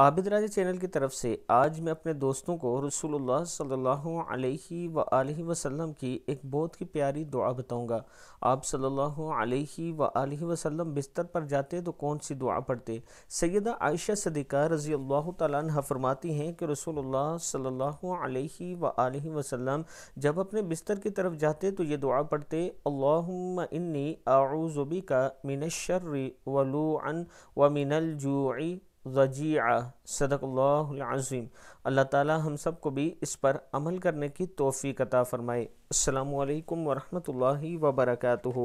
आबिद राजा channel की तरफ से आज मैं अपने दोस्तों को रसूलुल्लाह सल्लल्लाहु अलैहि अलैहि वसल्लम की एक बहुत ही प्यारी दुआ बताऊंगा आप सल्लल्लाहु अलैहि अलैहि वसल्लम बिस्तर पर जाते तो कौन सी दुआ पढ़ते सैदा आयशा सदीक़ा रज़ी अल्लाह तह फरमाती हैं कि रसूलुल्लाह सल्लल्लाहु अलैहि जब अपने बिस्तर की तरफ जाते तो ये दुआ पढ़ते आऊज़ुबी का आऊज़ुबिका मिनशर्रि वलूअन व मिनल صدق اللہ العظیم اللہ تعالی ہم سب کو بھی اس پر عمل کرنے کی توفیق عطا فرمائے السلام علیکم ورحمۃ اللہ وبرکاتہ